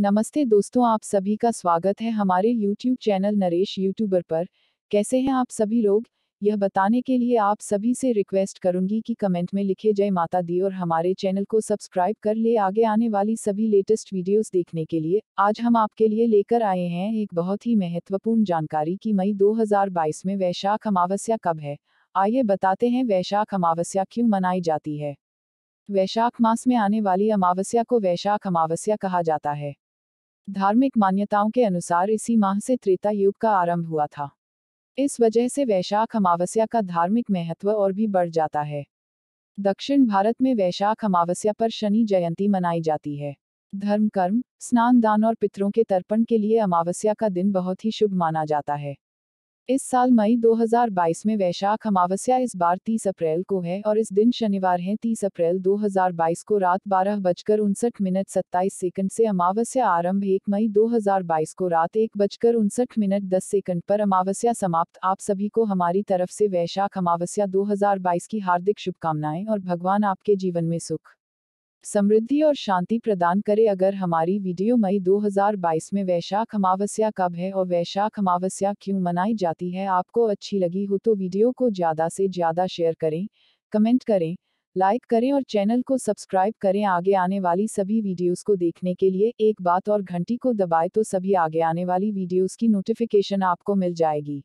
नमस्ते दोस्तों आप सभी का स्वागत है हमारे YouTube चैनल नरेश यूट्यूबर पर कैसे हैं आप सभी लोग यह बताने के लिए आप सभी से रिक्वेस्ट करूंगी कि कमेंट में लिखे जय माता दी और हमारे चैनल को सब्सक्राइब कर ले आगे आने वाली सभी लेटेस्ट वीडियोस देखने के लिए आज हम आपके लिए लेकर आए हैं एक बहुत ही महत्वपूर्ण जानकारी कि मई 2022 में वैशाख अमावस्या कब है आइए बताते हैं वैशाख अमावस्या क्यों मनाई जाती है वैशाख मास में आने वाली अमावस्या को वैशाख अमावस्या कहा जाता है धार्मिक मान्यताओं के अनुसार इसी माह से त्रेता युग का आरंभ हुआ था इस वजह से वैशाख अमावस्या का धार्मिक महत्व और भी बढ़ जाता है दक्षिण भारत में वैशाख अमावस्या पर शनि जयंती मनाई जाती है धर्म कर्म स्नान दान और पितरों के तर्पण के लिए अमावस्या का दिन बहुत ही शुभ माना जाता है इस साल मई 2022 में वैशाख अमावस्या इस बार 30 अप्रैल को है और इस दिन शनिवार है 30 अप्रैल 2022 को रात बारह बजकर उनसठ मिनट सत्ताईस सेकंड से अमावस्या आरंभ 1 मई 2022 को रात एक बजकर उनसठ मिनट दस सेकंड पर अमावस्या समाप्त आप सभी को हमारी तरफ से वैशाख अमावस्या 2022 की हार्दिक शुभकामनाएं और भगवान आपके जीवन में सुख समृद्धि और शांति प्रदान करे अगर हमारी वीडियो मई 2022 में वैशाख अमावस्या कब है और वैशाख अमावस्या क्यों मनाई जाती है आपको अच्छी लगी हो तो वीडियो को ज़्यादा से ज़्यादा शेयर करें कमेंट करें लाइक करें और चैनल को सब्सक्राइब करें आगे आने वाली सभी वीडियोस को देखने के लिए एक बात और घंटी को दबाए तो सभी आगे आने वाली वीडियोस की नोटिफिकेशन आपको मिल जाएगी